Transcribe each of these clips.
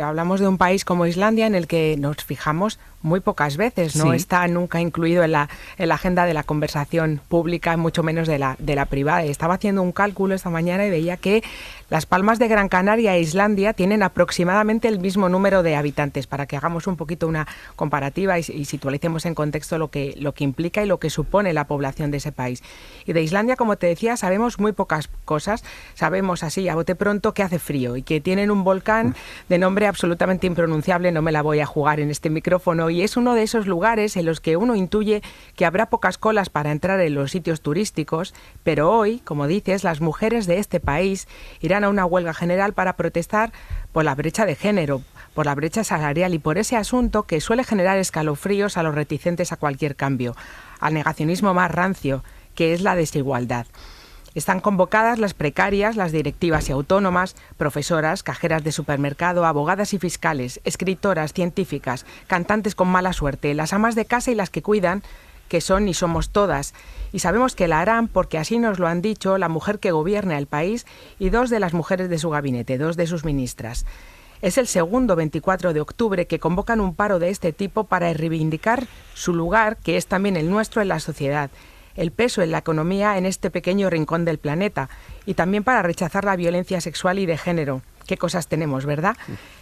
Hablamos de un país como Islandia en el que nos fijamos muy pocas veces, no está nunca incluido en la, agenda de la conversación pública, mucho menos de la, privada. Estaba haciendo un cálculo esta mañana y veía que las Palmas de Gran Canaria e Islandia tienen aproximadamente el mismo número de habitantes, para que hagamos un poquito una comparativa y, situalicemos en contexto lo que, lo que implica y lo que supone la población de ese país. Y de Islandia, como te decía, sabemos muy pocas cosas. Sabemos así, a bote pronto, que hace frío y que tienen un volcán mm. de nombre absolutamente impronunciable, no me la voy a jugar en este micrófono, y es uno de esos lugares en los que uno intuye que habrá pocas colas para entrar en los sitios turísticos, pero hoy, como dices, las mujeres de este país irán a una huelga general para protestar por la brecha de género, por la brecha salarial y por ese asunto que suele generar escalofríos a los reticentes a cualquier cambio, al negacionismo más rancio, que es la desigualdad. Están convocadas las precarias, las directivas y autónomas, profesoras, cajeras de supermercado, abogadas y fiscales, escritoras, científicas, cantantes con mala suerte, las amas de casa y las que cuidan, que son y somos todas. Y sabemos que la harán porque así nos lo han dicho la mujer que gobierna el país y dos de las mujeres de su gabinete, dos de sus ministras. Es el segundo 24 de octubre que convocan un paro de este tipo para reivindicar su lugar, que es también el nuestro en la sociedad, el peso en la economía en este pequeño rincón del planeta y también para rechazar la violencia sexual y de género. Qué cosas tenemos, ¿verdad?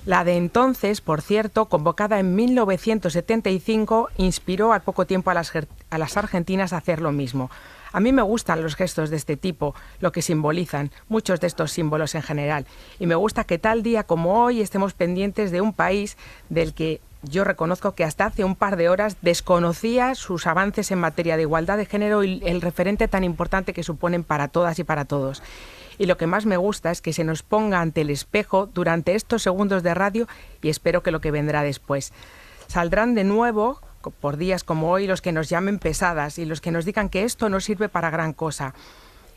La de entonces, por cierto, convocada en 1975, inspiró al poco tiempo a las, a las argentinas a hacer lo mismo. A mí me gustan los gestos de este tipo, lo que simbolizan, muchos de estos símbolos en general, y me gusta que tal día como hoy estemos pendientes de un país del que yo reconozco que hasta hace un par de horas desconocía sus avances en materia de igualdad de género y el referente tan importante que suponen para todas y para todos. Y lo que más me gusta es que se nos ponga ante el espejo durante estos segundos de radio y espero que lo que vendrá después. Saldrán de nuevo por días como hoy los que nos llamen pesadas y los que nos digan que esto no sirve para gran cosa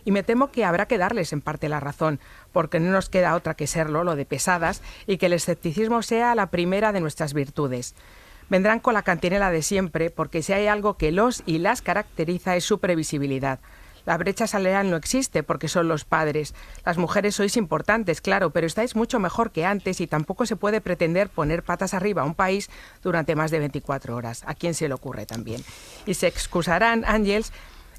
y me temo que habrá que darles en parte la razón, porque no nos queda otra que serlo, lo de pesadas, y que el escepticismo sea la primera de nuestras virtudes. Vendrán con la cantinela de siempre, porque si hay algo que los y las caracteriza es su previsibilidad. La brecha salarial no existe porque son los padres. Las mujeres sois importantes, claro, pero estáis mucho mejor que antes y tampoco se puede pretender poner patas arriba a un país durante más de 24 horas. ¿A quién se le ocurre también? Y se excusarán, Ángels,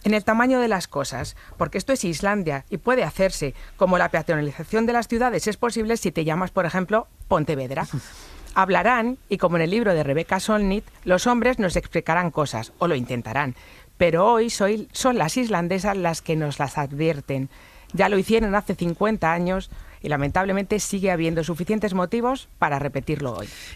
en el tamaño de las cosas, porque esto es Islandia y puede hacerse, como la peatonalización de las ciudades es posible si te llamas, por ejemplo, Pontevedra. Hablarán y, como en el libro de Rebecca Solnit, los hombres nos explicarán cosas, o lo intentarán, pero hoy soy, son las islandesas las que nos las advierten. Ya lo hicieron hace 50 años y lamentablemente sigue habiendo suficientes motivos para repetirlo hoy.